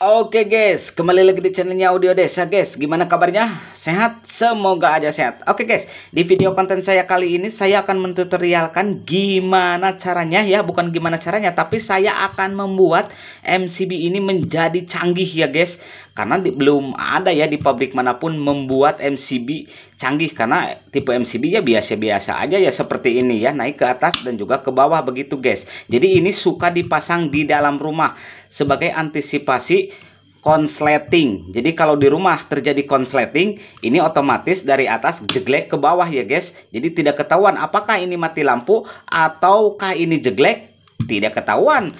Oke guys, kembali lagi di channelnya Audio Desa guys Gimana kabarnya? Sehat? Semoga aja sehat Oke guys, di video konten saya kali ini Saya akan mentutorialkan gimana caranya ya Bukan gimana caranya, tapi saya akan membuat MCB ini menjadi canggih ya guys karena di, belum ada ya di pabrik manapun membuat MCB canggih karena tipe MCB ya biasa-biasa aja ya seperti ini ya naik ke atas dan juga ke bawah begitu guys jadi ini suka dipasang di dalam rumah sebagai antisipasi konsleting. Jadi kalau di rumah terjadi konsleting, ini otomatis dari atas jeglek ke bawah ya guys. Jadi tidak ketahuan apakah ini mati lampu ataukah ini jeglek, tidak ketahuan,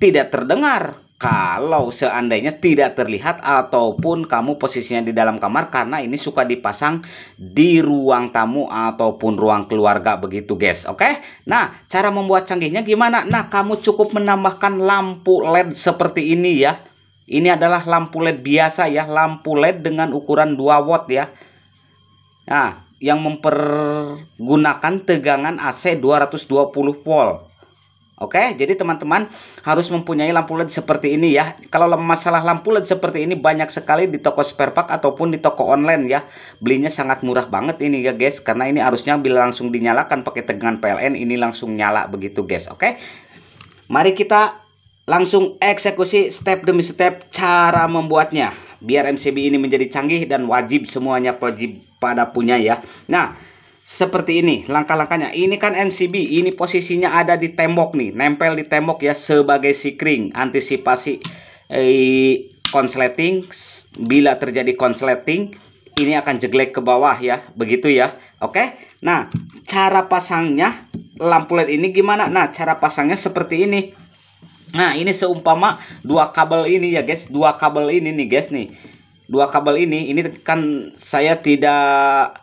tidak terdengar kalau seandainya tidak terlihat ataupun kamu posisinya di dalam kamar karena ini suka dipasang di ruang tamu ataupun ruang keluarga begitu guys oke okay? nah cara membuat canggihnya gimana nah kamu cukup menambahkan lampu led seperti ini ya ini adalah lampu led biasa ya lampu led dengan ukuran 2 watt ya nah yang mempergunakan tegangan AC 220 volt Oke, jadi teman-teman harus mempunyai lampu LED seperti ini ya. Kalau masalah lampu LED seperti ini banyak sekali di toko spare part ataupun di toko online ya. Belinya sangat murah banget ini ya guys. Karena ini harusnya bila langsung dinyalakan pakai tegangan PLN ini langsung nyala begitu guys. Oke, mari kita langsung eksekusi step demi step cara membuatnya. Biar MCB ini menjadi canggih dan wajib semuanya wajib pada punya ya. Nah, seperti ini langkah-langkahnya. Ini kan NCB ini posisinya ada di tembok nih, nempel di tembok ya sebagai sikring antisipasi eh, konsleting. Bila terjadi konsleting, ini akan jeglek ke bawah ya, begitu ya. Oke. Nah, cara pasangnya lampu LED ini gimana? Nah, cara pasangnya seperti ini. Nah, ini seumpama dua kabel ini ya, guys. Dua kabel ini nih, guys nih. Dua kabel ini, ini kan saya tidak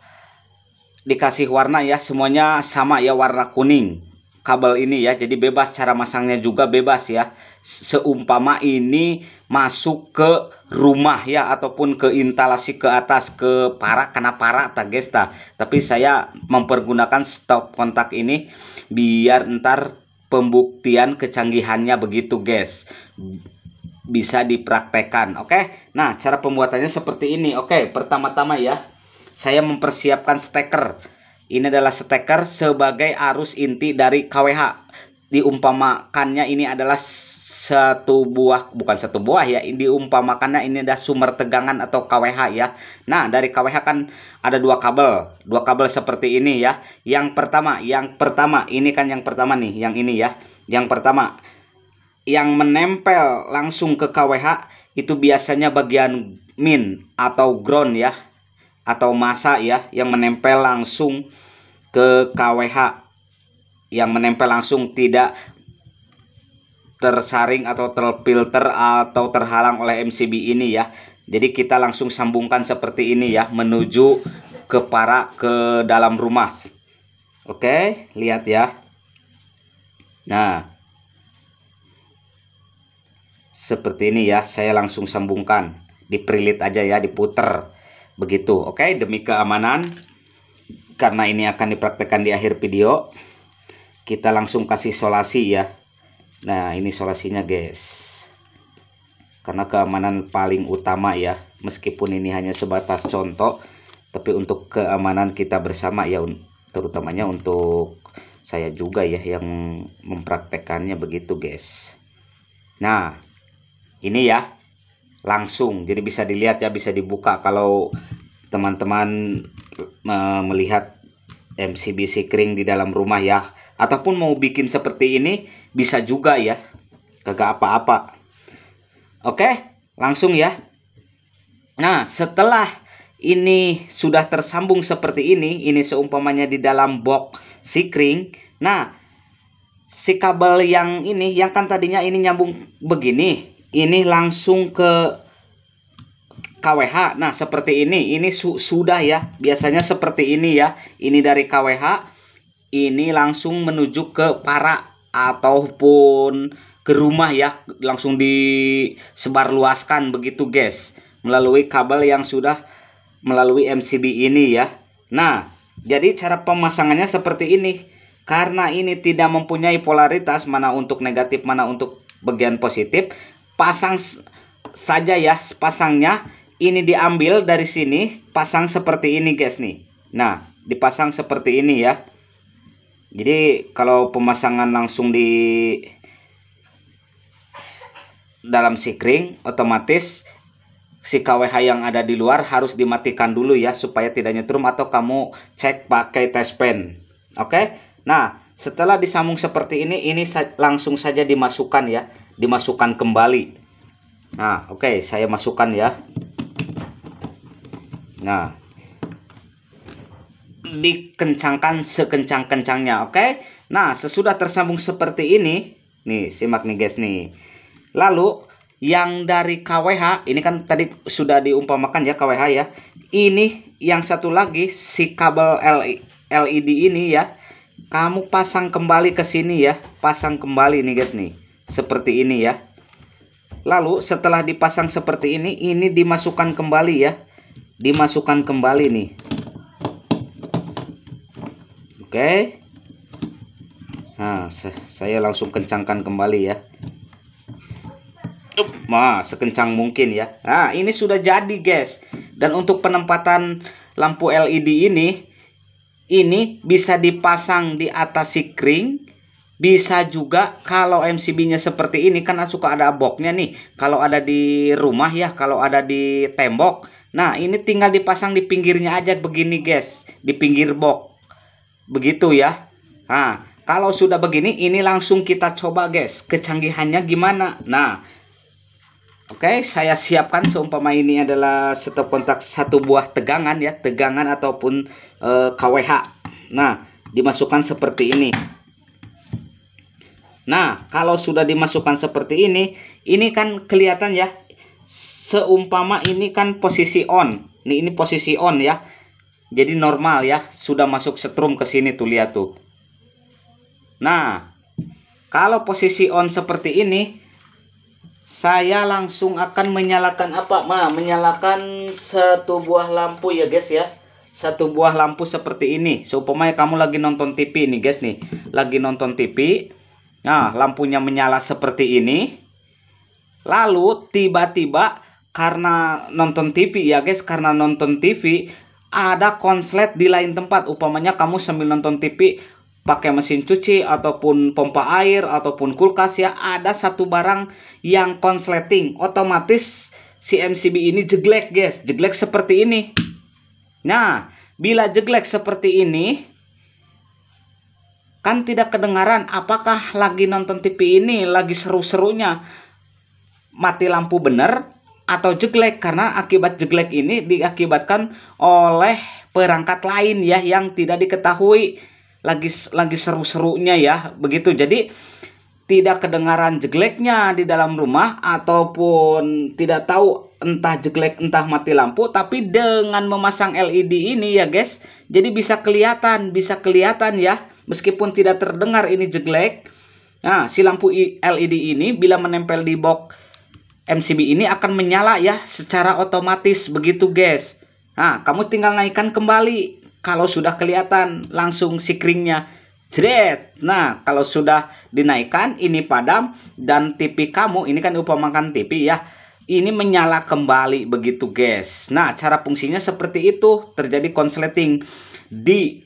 dikasih warna ya semuanya sama ya warna kuning kabel ini ya jadi bebas cara masangnya juga bebas ya seumpama ini masuk ke rumah ya ataupun ke instalasi ke atas ke para karena para tagesta tapi saya mempergunakan stop kontak ini biar ntar pembuktian kecanggihannya begitu guys bisa dipraktekan oke okay? nah cara pembuatannya seperti ini oke okay, pertama-tama ya saya mempersiapkan steker. Ini adalah steker sebagai arus inti dari KWH. Diumpamakannya ini adalah satu buah bukan satu buah ya diumpamakannya ini adalah sumber tegangan atau KWH ya nah dari KWH kan ada dua kabel dua kabel seperti ini ya yang pertama yang pertama ini kan yang pertama nih yang ini ya yang pertama yang menempel langsung ke KWH itu biasanya bagian min atau ground ya atau masa ya yang menempel langsung ke KWH yang menempel langsung tidak tersaring atau terfilter atau terhalang oleh MCB ini ya. Jadi kita langsung sambungkan seperti ini ya menuju ke para ke dalam rumah. Oke, lihat ya. Nah. Seperti ini ya, saya langsung sambungkan. diperlit aja ya, diputer. Begitu, oke? Okay? Demi keamanan, karena ini akan dipraktekkan di akhir video, kita langsung kasih solasi ya. Nah, ini solasinya guys. Karena keamanan paling utama ya. Meskipun ini hanya sebatas contoh, tapi untuk keamanan kita bersama ya, terutamanya untuk saya juga ya yang mempraktekannya begitu guys. Nah, ini ya langsung jadi bisa dilihat ya bisa dibuka kalau teman-teman melihat MCB kering di dalam rumah ya ataupun mau bikin seperti ini bisa juga ya kagak apa-apa oke langsung ya nah setelah ini sudah tersambung seperti ini ini seumpamanya di dalam box sikring nah si kabel yang ini yang kan tadinya ini nyambung begini ini langsung ke KWH. Nah, seperti ini. Ini su sudah ya. Biasanya seperti ini ya. Ini dari KWH. Ini langsung menuju ke para ataupun ke rumah ya. Langsung disebarluaskan begitu guys. Melalui kabel yang sudah melalui MCB ini ya. Nah, jadi cara pemasangannya seperti ini. Karena ini tidak mempunyai polaritas mana untuk negatif, mana untuk bagian positif, pasang saja ya pasangnya ini diambil dari sini pasang seperti ini guys nih nah dipasang seperti ini ya jadi kalau pemasangan langsung di dalam sikring otomatis si KWH yang ada di luar harus dimatikan dulu ya supaya tidak nyetrum atau kamu cek pakai test pen oke nah setelah disambung seperti ini ini langsung saja dimasukkan ya dimasukkan kembali nah oke okay, saya masukkan ya nah dikencangkan sekencang-kencangnya oke okay? nah sesudah tersambung seperti ini nih simak nih guys nih lalu yang dari KWH ini kan tadi sudah diumpamakan ya KWH ya ini yang satu lagi si kabel LED ini ya kamu pasang kembali ke sini ya pasang kembali nih guys nih seperti ini ya. Lalu setelah dipasang seperti ini, ini dimasukkan kembali ya. Dimasukkan kembali nih. Oke. Nah, saya langsung kencangkan kembali ya. Up, sekencang mungkin ya. Nah, ini sudah jadi, guys. Dan untuk penempatan lampu LED ini, ini bisa dipasang di atas si kring bisa juga kalau MCB-nya seperti ini kan suka ada boxnya nih kalau ada di rumah ya kalau ada di tembok nah ini tinggal dipasang di pinggirnya aja begini guys di pinggir box begitu ya nah kalau sudah begini ini langsung kita coba guys kecanggihannya gimana nah Oke, okay, saya siapkan seumpama ini adalah satu kontak satu buah tegangan ya, tegangan ataupun e, eh, KWH. Nah, dimasukkan seperti ini. Nah, kalau sudah dimasukkan seperti ini, ini kan kelihatan ya. Seumpama ini kan posisi on. Nih, ini posisi on ya. Jadi normal ya, sudah masuk setrum ke sini tuh lihat tuh. Nah, kalau posisi on seperti ini, saya langsung akan menyalakan apa? Ma, menyalakan satu buah lampu ya guys ya satu buah lampu seperti ini seumpamanya kamu lagi nonton TV ini guys nih lagi nonton TV Nah, lampunya menyala seperti ini. Lalu tiba-tiba karena nonton TV ya guys, karena nonton TV ada konslet di lain tempat. Upamanya kamu sambil nonton TV pakai mesin cuci ataupun pompa air ataupun kulkas ya ada satu barang yang konsleting otomatis si MCB ini jeglek guys jeglek seperti ini nah bila jeglek seperti ini Kan tidak kedengaran apakah lagi nonton TV ini lagi seru-serunya mati lampu benar atau jeglek karena akibat jeglek ini diakibatkan oleh perangkat lain ya yang tidak diketahui lagi lagi seru-serunya ya begitu jadi tidak kedengaran jegleknya di dalam rumah ataupun tidak tahu entah jeglek entah mati lampu tapi dengan memasang LED ini ya guys jadi bisa kelihatan bisa kelihatan ya Meskipun tidak terdengar ini jelek, nah si lampu LED ini bila menempel di box MCB ini akan menyala ya secara otomatis begitu guys. Nah, kamu tinggal naikkan kembali kalau sudah kelihatan langsung sikringnya. Jret. Nah, kalau sudah dinaikkan ini padam dan TV kamu ini kan upamakan TV ya. Ini menyala kembali begitu guys. Nah, cara fungsinya seperti itu terjadi konsleting di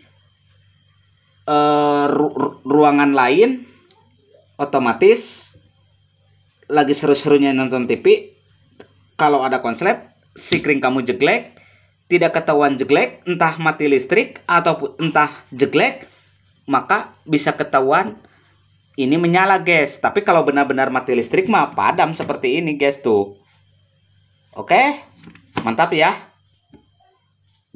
eh, ru ruangan lain otomatis lagi seru-serunya nonton TV kalau ada konslet sikring kamu jeglek tidak ketahuan jeglek entah mati listrik ataupun entah jeglek maka bisa ketahuan ini menyala guys tapi kalau benar-benar mati listrik mah padam seperti ini guys tuh oke mantap ya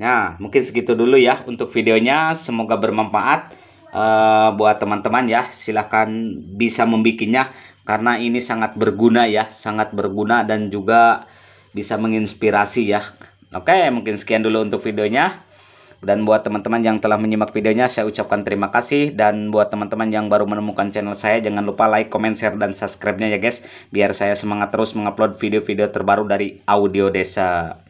Nah, mungkin segitu dulu ya untuk videonya. Semoga bermanfaat. Eh, buat teman-teman ya silahkan bisa membikinnya karena ini sangat berguna ya sangat berguna dan juga bisa menginspirasi ya oke mungkin sekian dulu untuk videonya dan buat teman-teman yang telah menyimak videonya saya ucapkan terima kasih dan buat teman-teman yang baru menemukan channel saya jangan lupa like, comment, share, dan subscribe-nya ya guys biar saya semangat terus mengupload video-video terbaru dari Audio Desa